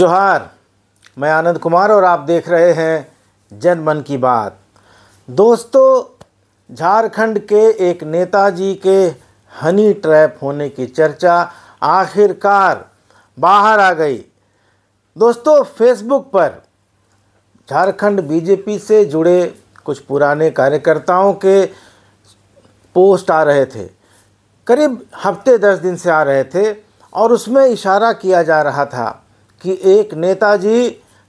जोहार मैं आनंद कुमार और आप देख रहे हैं जन मन की बात दोस्तों झारखंड के एक नेताजी के हनी ट्रैप होने की चर्चा आखिरकार बाहर आ गई दोस्तों फेसबुक पर झारखंड बीजेपी से जुड़े कुछ पुराने कार्यकर्ताओं के पोस्ट आ रहे थे करीब हफ्ते दस दिन से आ रहे थे और उसमें इशारा किया जा रहा था कि एक नेताजी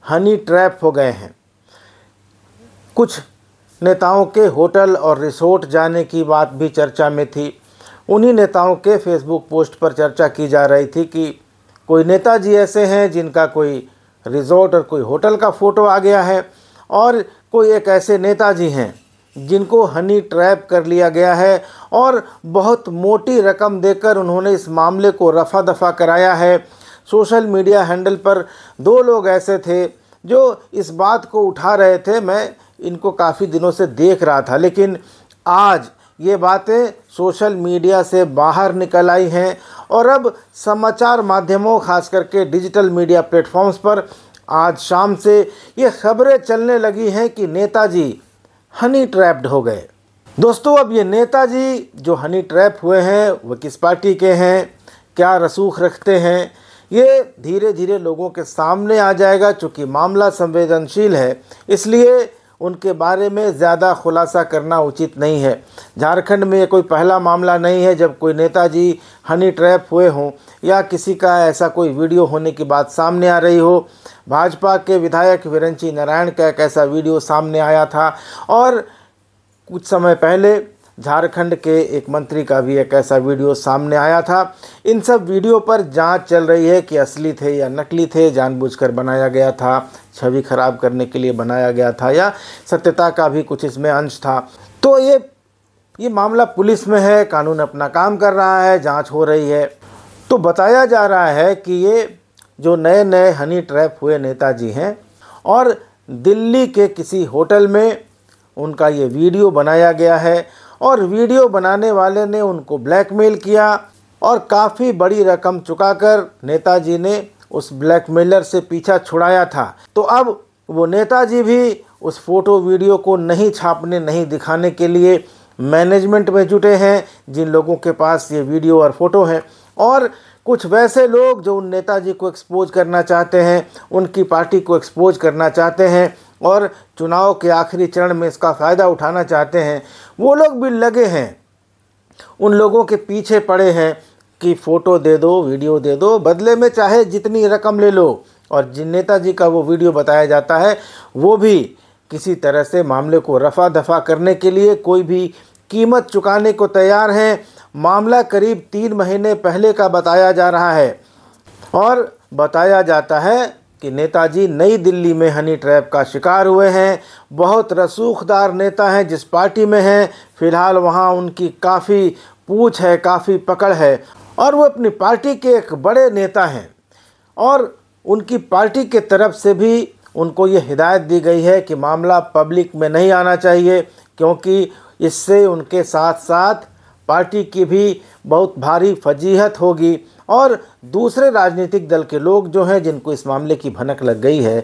हनी ट्रैप हो गए हैं कुछ नेताओं के होटल और रिसोर्ट जाने की बात भी चर्चा में थी उन्हीं नेताओं के फेसबुक पोस्ट पर चर्चा की जा रही थी कि कोई नेताजी ऐसे हैं जिनका कोई रिसोर्ट और कोई होटल का फ़ोटो आ गया है और कोई एक ऐसे नेताजी हैं जिनको हनी ट्रैप कर लिया गया है और बहुत मोटी रकम देकर उन्होंने इस मामले को रफा दफा कराया है सोशल मीडिया हैंडल पर दो लोग ऐसे थे जो इस बात को उठा रहे थे मैं इनको काफ़ी दिनों से देख रहा था लेकिन आज ये बातें सोशल मीडिया से बाहर निकल आई हैं और अब समाचार माध्यमों खास करके डिजिटल मीडिया प्लेटफॉर्म्स पर आज शाम से ये खबरें चलने लगी हैं कि नेताजी हनी ट्रैप्ड हो गए दोस्तों अब ये नेताजी जो हनी ट्रैप हुए हैं वो किस पार्टी के हैं क्या रसूख रखते हैं ये धीरे धीरे लोगों के सामने आ जाएगा चूँकि मामला संवेदनशील है इसलिए उनके बारे में ज़्यादा खुलासा करना उचित नहीं है झारखंड में ये कोई पहला मामला नहीं है जब कोई नेताजी हनी ट्रैप हुए हों या किसी का ऐसा कोई वीडियो होने की बात सामने आ रही हो भाजपा के विधायक विरंची नारायण का एक ऐसा वीडियो सामने आया था और कुछ समय पहले झारखंड के एक मंत्री का भी एक ऐसा वीडियो सामने आया था इन सब वीडियो पर जांच चल रही है कि असली थे या नकली थे जानबूझकर बनाया गया था छवि खराब करने के लिए बनाया गया था या सत्यता का भी कुछ इसमें अंश था तो ये ये मामला पुलिस में है कानून अपना काम कर रहा है जाँच हो रही है तो बताया जा रहा है कि ये जो नए नए हनी ट्रैप हुए नेताजी हैं और दिल्ली के किसी होटल में उनका ये वीडियो बनाया गया है और वीडियो बनाने वाले ने उनको ब्लैकमेल किया और काफ़ी बड़ी रकम चुकाकर नेताजी ने उस ब्लैकमेलर से पीछा छुड़ाया था तो अब वो नेताजी भी उस फोटो वीडियो को नहीं छापने नहीं दिखाने के लिए मैनेजमेंट में जुटे हैं जिन लोगों के पास ये वीडियो और फोटो हैं और कुछ वैसे लोग जो उन नेताजी को एक्सपोज करना चाहते हैं उनकी पार्टी को एक्सपोज करना चाहते हैं और चुनाव के आखिरी चरण में इसका फ़ायदा उठाना चाहते हैं वो लोग भी लगे हैं उन लोगों के पीछे पड़े हैं कि फ़ोटो दे दो वीडियो दे दो बदले में चाहे जितनी रकम ले लो और जिन नेताजी का वो वीडियो बताया जाता है वो भी किसी तरह से मामले को रफा दफा करने के लिए कोई भी कीमत चुकाने को तैयार हैं मामला करीब तीन महीने पहले का बताया जा रहा है और बताया जाता है कि नेताजी नई दिल्ली में हनी ट्रैप का शिकार हुए हैं बहुत रसूखदार नेता हैं जिस पार्टी में हैं फिलहाल वहाँ उनकी काफ़ी पूछ है काफ़ी पकड़ है और वो अपनी पार्टी के एक बड़े नेता हैं और उनकी पार्टी के तरफ से भी उनको ये हिदायत दी गई है कि मामला पब्लिक में नहीं आना चाहिए क्योंकि इससे उनके साथ साथ पार्टी की भी बहुत भारी फजीहत होगी और दूसरे राजनीतिक दल के लोग जो हैं जिनको इस मामले की भनक लग गई है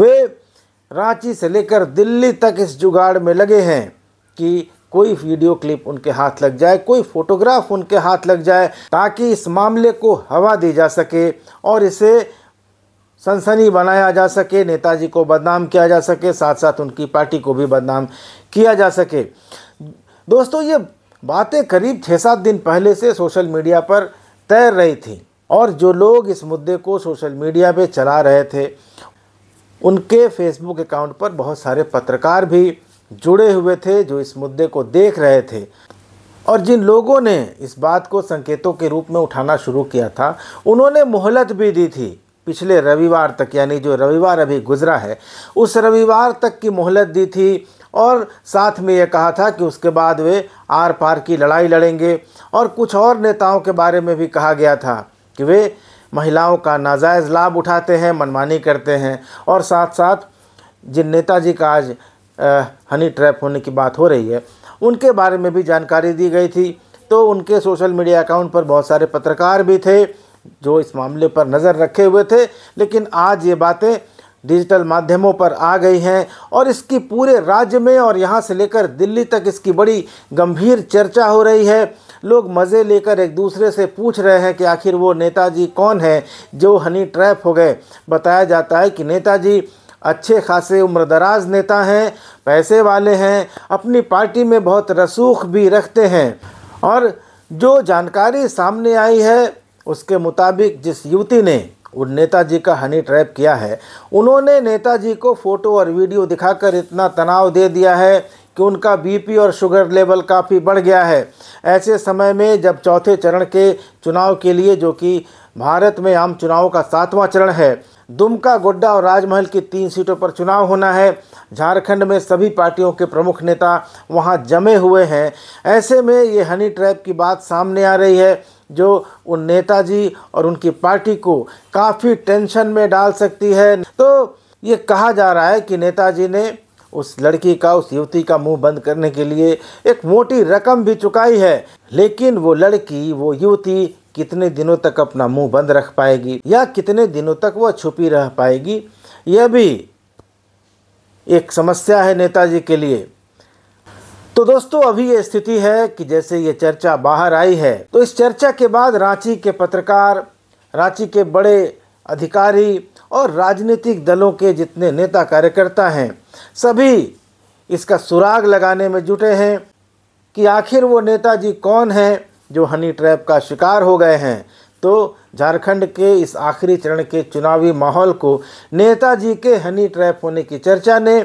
वे रांची से लेकर दिल्ली तक इस जुगाड़ में लगे हैं कि कोई वीडियो क्लिप उनके हाथ लग जाए कोई फोटोग्राफ उनके हाथ लग जाए ताकि इस मामले को हवा दी जा सके और इसे सनसनी बनाया जा सके नेताजी को बदनाम किया जा सके साथ साथ उनकी पार्टी को भी बदनाम किया जा सके दोस्तों ये बातें करीब छः सात दिन पहले से सोशल मीडिया पर तैर रही थी और जो लोग इस मुद्दे को सोशल मीडिया पे चला रहे थे उनके फेसबुक अकाउंट पर बहुत सारे पत्रकार भी जुड़े हुए थे जो इस मुद्दे को देख रहे थे और जिन लोगों ने इस बात को संकेतों के रूप में उठाना शुरू किया था उन्होंने मोहलत भी दी थी पिछले रविवार तक यानी जो रविवार अभी गुजरा है उस रविवार तक की मोहलत दी थी और साथ में ये कहा था कि उसके बाद वे आर पार की लड़ाई लड़ेंगे और कुछ और नेताओं के बारे में भी कहा गया था कि वे महिलाओं का नाजायज़ लाभ उठाते हैं मनमानी करते हैं और साथ साथ जिन नेताजी का आज हनी ट्रैप होने की बात हो रही है उनके बारे में भी जानकारी दी गई थी तो उनके सोशल मीडिया अकाउंट पर बहुत सारे पत्रकार भी थे जो इस मामले पर नज़र रखे हुए थे लेकिन आज ये बातें डिजिटल माध्यमों पर आ गई हैं और इसकी पूरे राज्य में और यहाँ से लेकर दिल्ली तक इसकी बड़ी गंभीर चर्चा हो रही है लोग मज़े लेकर एक दूसरे से पूछ रहे हैं कि आखिर वो नेताजी कौन है जो हनी ट्रैप हो गए बताया जाता है कि नेताजी अच्छे खासे उम्रदराज नेता हैं पैसे वाले हैं अपनी पार्टी में बहुत रसूख भी रखते हैं और जो जानकारी सामने आई है उसके मुताबिक जिस युवती ने नेताजी का हनी ट्रैप किया है उन्होंने नेताजी को फ़ोटो और वीडियो दिखाकर इतना तनाव दे दिया है कि उनका बीपी और शुगर लेवल काफ़ी बढ़ गया है ऐसे समय में जब चौथे चरण के चुनाव के लिए जो कि भारत में आम चुनाव का सातवां चरण है दुमका गोड्डा और राजमहल की तीन सीटों पर चुनाव होना है झारखंड में सभी पार्टियों के प्रमुख नेता वहां जमे हुए हैं ऐसे में ये हनी ट्रैप की बात सामने आ रही है जो उन नेताजी और उनकी पार्टी को काफ़ी टेंशन में डाल सकती है तो ये कहा जा रहा है कि नेताजी ने उस लड़की का उस युवती का मुंह बंद करने के लिए एक मोटी रकम भी चुकाई है लेकिन वो लड़की वो युवती कितने दिनों तक अपना मुंह बंद रख पाएगी या कितने दिनों तक वह छुपी रह पाएगी यह भी एक समस्या है नेताजी के लिए तो दोस्तों अभी ये स्थिति है कि जैसे ये चर्चा बाहर आई है तो इस चर्चा के बाद रांची के पत्रकार रांची के बड़े अधिकारी और राजनीतिक दलों के जितने नेता कार्यकर्ता हैं सभी इसका सुराग लगाने में जुटे हैं कि आखिर वो नेताजी कौन हैं जो हनी ट्रैप का शिकार हो गए हैं तो झारखंड के इस आखिरी चरण के चुनावी माहौल को नेताजी के हनी ट्रैप होने की चर्चा ने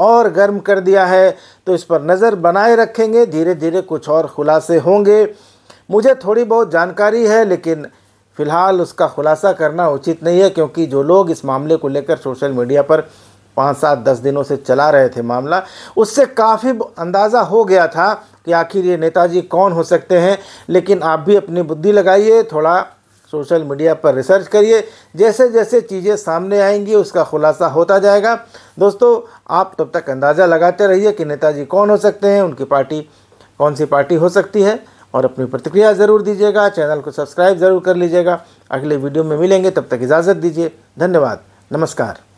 और गर्म कर दिया है तो इस पर नज़र बनाए रखेंगे धीरे धीरे कुछ और खुलासे होंगे मुझे थोड़ी बहुत जानकारी है लेकिन फ़िलहाल उसका खुलासा करना उचित नहीं है क्योंकि जो लोग इस मामले को लेकर सोशल मीडिया पर पाँच सात दस दिनों से चला रहे थे मामला उससे काफ़ी अंदाज़ा हो गया था कि आखिर ये नेताजी कौन हो सकते हैं लेकिन आप भी अपनी बुद्धि लगाइए थोड़ा सोशल मीडिया पर रिसर्च करिए जैसे जैसे चीज़ें सामने आएंगी उसका खुलासा होता जाएगा दोस्तों आप तब तक अंदाज़ा लगाते रहिए कि नेताजी कौन हो सकते हैं उनकी पार्टी कौन सी पार्टी हो सकती है और अपनी प्रतिक्रिया ज़रूर दीजिएगा चैनल को सब्सक्राइब ज़रूर कर लीजिएगा अगले वीडियो में मिलेंगे तब तक इजाज़त दीजिए धन्यवाद नमस्कार